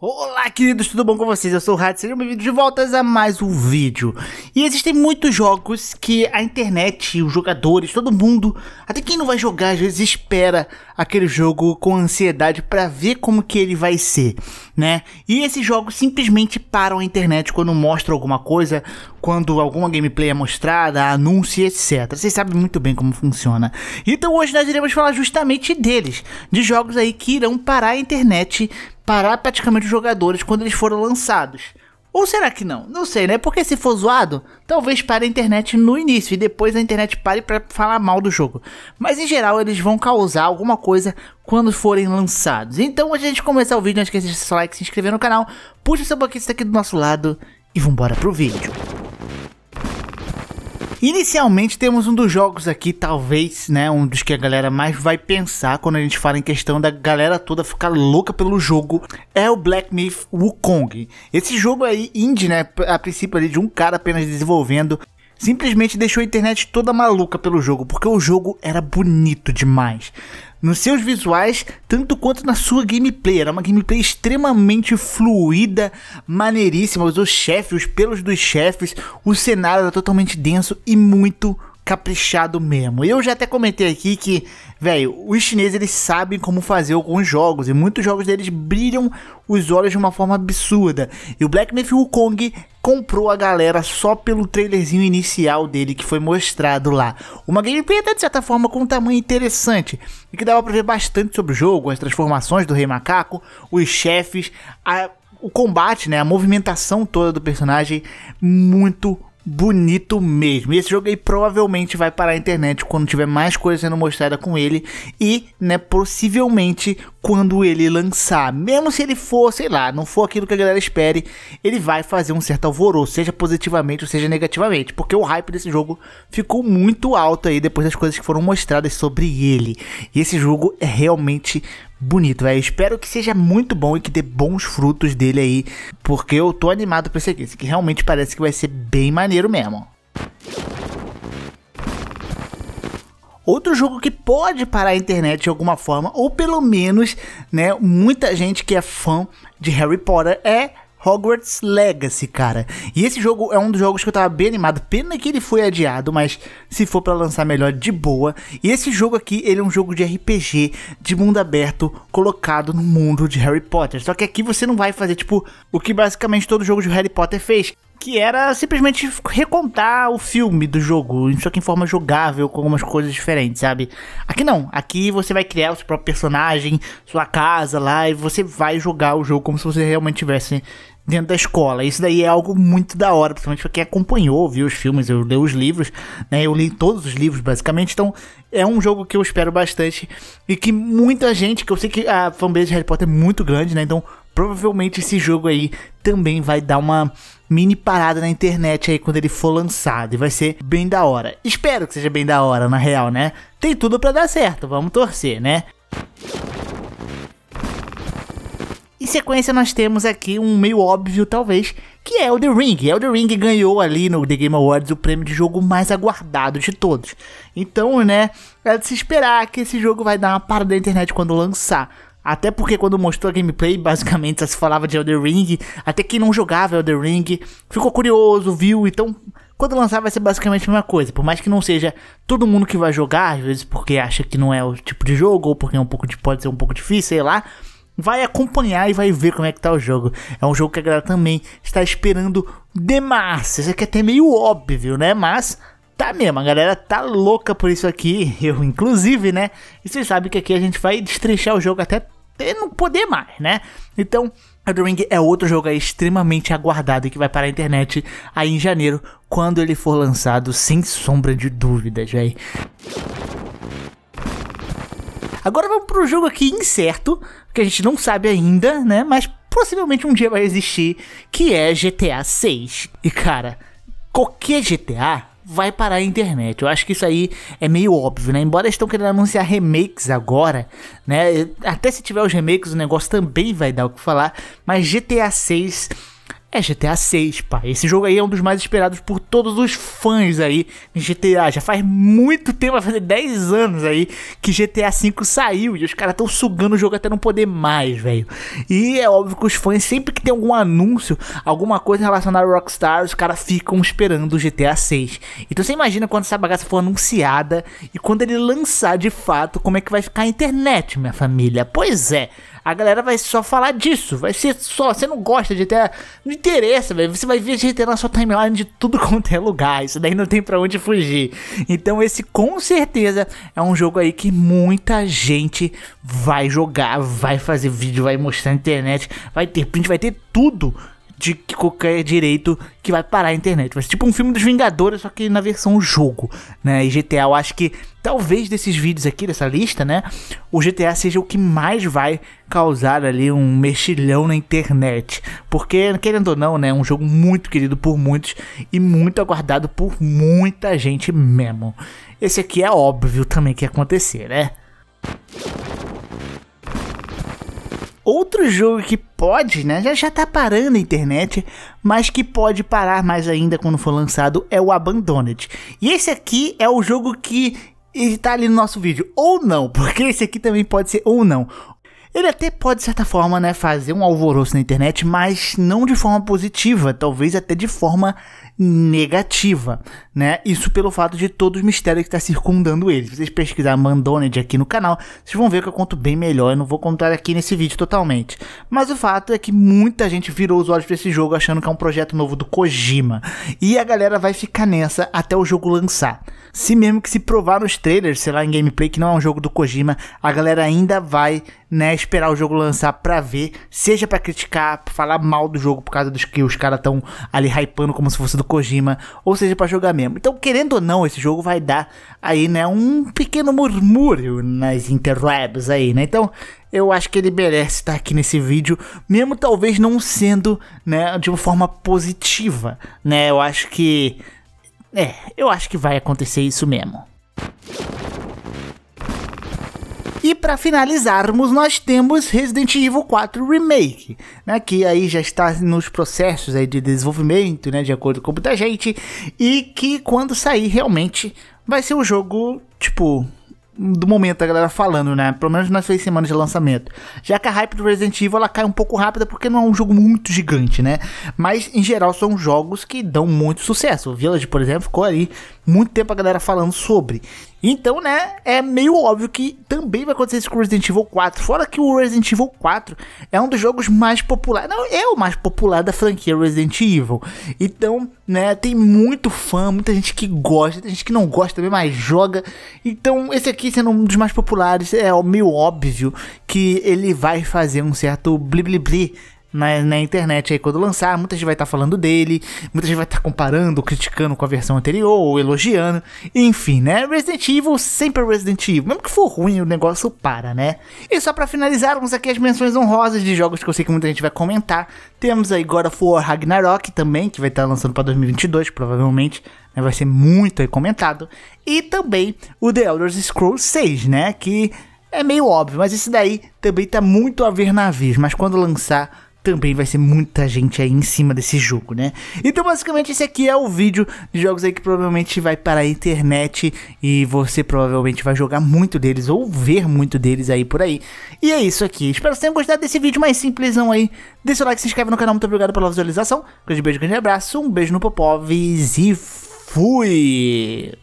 Olá, queridos, tudo bom com vocês? Eu sou o Rádio, sejam bem-vindos de volta a mais um vídeo. E existem muitos jogos que a internet, os jogadores, todo mundo, até quem não vai jogar, às vezes espera aquele jogo com ansiedade para ver como que ele vai ser, né? E esses jogos simplesmente param a internet quando mostra alguma coisa, quando alguma gameplay é mostrada, anúncio, etc. Vocês sabem muito bem como funciona. Então hoje nós iremos falar justamente deles, de jogos aí que irão parar a internet parar praticamente os jogadores quando eles foram lançados. Ou será que não? Não sei, né? Porque se for zoado, talvez pare a internet no início e depois a internet pare para falar mal do jogo. Mas em geral eles vão causar alguma coisa quando forem lançados. Então antes de a gente começar o vídeo, não esqueça de deixar seu like, se inscrever no canal, puxa seu boquete tá aqui do nosso lado e vambora pro vídeo. Inicialmente temos um dos jogos aqui, talvez, né, um dos que a galera mais vai pensar quando a gente fala em questão da galera toda ficar louca pelo jogo, é o Black Myth Wukong. Esse jogo aí indie, né, a princípio ali de um cara apenas desenvolvendo, simplesmente deixou a internet toda maluca pelo jogo, porque o jogo era bonito demais. Nos seus visuais, tanto quanto na sua gameplay. Era uma gameplay extremamente fluida, maneiríssima. Os chefes, os pelos dos chefes, o cenário era totalmente denso e muito caprichado mesmo. Eu já até comentei aqui que, velho, os chineses eles sabem como fazer alguns jogos e muitos jogos deles brilham os olhos de uma forma absurda. E o Black Myth Wukong comprou a galera só pelo trailerzinho inicial dele que foi mostrado lá. Uma gameplay até de certa forma com um tamanho interessante e que dava para ver bastante sobre o jogo, as transformações do Rei Macaco, os chefes, a, o combate, né, a movimentação toda do personagem muito bonito mesmo. E esse jogo aí provavelmente vai parar a internet quando tiver mais coisa sendo mostrada com ele e, né, possivelmente quando ele lançar. Mesmo se ele for, sei lá, não for aquilo que a galera espere, ele vai fazer um certo alvoroço, seja positivamente ou seja negativamente, porque o hype desse jogo ficou muito alto aí depois das coisas que foram mostradas sobre ele. E esse jogo é realmente bonito, velho. Espero que seja muito bom e que dê bons frutos dele aí, porque eu tô animado pra esse aqui. Esse aqui realmente parece que vai ser bem maneiro mesmo. Outro jogo que pode parar a internet de alguma forma, ou pelo menos, né, muita gente que é fã de Harry Potter é Hogwarts Legacy, cara. E esse jogo é um dos jogos que eu tava bem animado. Pena que ele foi adiado, mas se for para lançar melhor, de boa. E esse jogo aqui, ele é um jogo de RPG de mundo aberto colocado no mundo de Harry Potter. Só que aqui você não vai fazer, tipo, o que basicamente todo jogo de Harry Potter fez, que era simplesmente recontar o filme do jogo, só que em forma jogável, com algumas coisas diferentes, sabe? Aqui não, aqui você vai criar o seu próprio personagem, sua casa lá, e você vai jogar o jogo como se você realmente tivesse dentro da escola. Isso daí é algo muito da hora, principalmente pra quem acompanhou, viu os filmes, eu li os livros, né? Eu li todos os livros basicamente, então é um jogo que eu espero bastante e que muita gente, que eu sei que a fanbase de Harry Potter é muito grande, né? Então provavelmente esse jogo aí também vai dar uma mini parada na internet aí quando ele for lançado. E vai ser bem da hora. Espero que seja bem da hora, na real, né? Tem tudo para dar certo, vamos torcer, né? Em sequência, nós temos aqui um meio óbvio, talvez, que é o The Ring. É o The Ring ganhou ali no The Game Awards o prêmio de jogo mais aguardado de todos. Então, né, é de se esperar que esse jogo vai dar uma parada na internet quando lançar. Até porque quando mostrou a gameplay, basicamente só se falava de Elden Ring. Até quem não jogava Elden Ring ficou curioso, viu? Então, quando lançar vai ser basicamente a mesma coisa. Por mais que não seja todo mundo que vai jogar, às vezes porque acha que não é o tipo de jogo, ou porque é um pouco de, pode ser um pouco difícil, sei lá. Vai acompanhar e vai ver como é que tá o jogo. É um jogo que a galera também está esperando demais. Isso aqui é até meio óbvio, né? Mas tá mesmo, a galera tá louca por isso aqui, eu inclusive, né? E vocês sabem que aqui a gente vai destrechar o jogo até não poder mais, né? Então, Elden Ring é outro jogo extremamente aguardado e que vai para a internet aí em janeiro, quando ele for lançado, sem sombra de dúvidas, véi. Agora vamos para o jogo aqui incerto, que a gente não sabe ainda, né? Mas possivelmente um dia vai existir, que é GTA 6. E cara, qualquer GTA vai parar a internet. Eu acho que isso aí é meio óbvio, né? Embora estão querendo anunciar remakes agora, né? Até se tiver os remakes, o negócio também vai dar o que falar. Mas GTA 6 é GTA 6, pá. Esse jogo aí é um dos mais esperados por todos os fãs aí de GTA. Já faz muito tempo, vai fazer 10 anos aí que GTA 5 saiu e os caras estão sugando o jogo até não poder mais, velho. E é óbvio que os fãs sempre que tem algum anúncio, alguma coisa relacionada a Rockstar, os caras ficam esperando o GTA 6. Então você imagina quando essa bagaça for anunciada e quando ele lançar de fato, como é que vai ficar a internet, minha família? Pois é a galera vai só falar disso. Vai ser só. Você não gosta de ter, Não interessa, velho. Você vai ver ter na sua timeline de tudo quanto é lugar. Isso daí não tem pra onde fugir. Então, esse com certeza é um jogo aí que muita gente vai jogar, vai fazer vídeo, vai mostrar na internet, vai ter print, vai ter tudo de qualquer direito que vai parar a internet. Vai ser tipo um filme dos Vingadores, só que na versão jogo, né? E GTA, eu acho que talvez desses vídeos aqui, dessa lista, né? O GTA seja o que mais vai causar ali um mexilhão na internet. Porque, querendo ou não, né? É um jogo muito querido por muitos e muito aguardado por muita gente mesmo. Esse aqui é óbvio também que ia acontecer, né? Outro jogo que pode, né? Já, já tá parando a internet, mas que pode parar mais ainda quando for lançado é o Abandoned. E esse aqui é o jogo que está ali no nosso vídeo, ou não, porque esse aqui também pode ser ou não. Ele até pode, de certa forma, né, fazer um alvoroço na internet, mas não de forma positiva, talvez até de forma negativa, né? Isso pelo fato de todo o mistério que está circundando ele. Se vocês pesquisarem Mandoned aqui no canal, vocês vão ver que eu conto bem melhor. Eu não vou contar aqui nesse vídeo totalmente. Mas o fato é que muita gente virou os olhos para esse jogo achando que é um projeto novo do Kojima. E a galera vai ficar nessa até o jogo lançar. Se mesmo que se provar nos trailers, sei lá, em gameplay, que não é um jogo do Kojima, a galera ainda vai, né, esperar o jogo lançar pra ver, seja para criticar, pra falar mal do jogo por causa dos que os caras estão ali hypando como se fosse do Kojima, ou seja, para jogar mesmo. Então, querendo ou não, esse jogo vai dar aí, né, um pequeno murmúrio nas interwebs aí, né? Então, eu acho que ele merece estar tá aqui nesse vídeo, mesmo talvez não sendo, né, de uma forma positiva, né? Eu acho que é, eu acho que vai acontecer isso mesmo. E para finalizarmos, nós temos Resident Evil 4 Remake, né, que aí já está nos processos aí de desenvolvimento, né, de acordo com muita gente, e que quando sair realmente vai ser um jogo tipo do momento, a galera falando, né? Pelo menos nas três semanas de lançamento. Já que a hype do Resident Evil ela cai um pouco rápida porque não é um jogo muito gigante, né? Mas em geral são jogos que dão muito sucesso. O Village, por exemplo, ficou ali muito tempo a galera falando sobre. Então, né, é meio óbvio que também vai acontecer isso com Resident Evil 4. Fora que o Resident Evil 4 é um dos jogos mais populares, não, é o mais popular da franquia Resident Evil. Então, né, tem muito fã, muita gente que gosta, tem gente que não gosta também, mas joga. Então, esse aqui sendo um dos mais populares, é meio óbvio que ele vai fazer um certo blibli bli, -bli na, na internet aí quando lançar. Muita gente vai estar tá falando dele, muita gente vai estar tá comparando, criticando com a versão anterior, ou elogiando. Enfim, né? Resident Evil sempre é Resident Evil. Mesmo que for ruim, o negócio para, né? E só para vamos aqui as menções honrosas de jogos que eu sei que muita gente vai comentar. Temos aí God of War Ragnarok também, que vai estar tá lançando para 2022, provavelmente né? vai ser muito comentado. E também o The Elder Scrolls 6, né? Que é meio óbvio, mas esse daí também tá muito a ver navios. Mas quando lançar, também vai ser muita gente aí em cima desse jogo, né? Então, basicamente, esse aqui é o vídeo de jogos aí que provavelmente vai para a internet e você provavelmente vai jogar muito deles ou ver muito deles aí por aí. E é isso aqui. Espero que tenham gostado desse vídeo mais simplesão aí. Deixa o like, se inscreve no canal. Muito obrigado pela visualização. Grande beijo, grande abraço. Um beijo no Popovs e fui!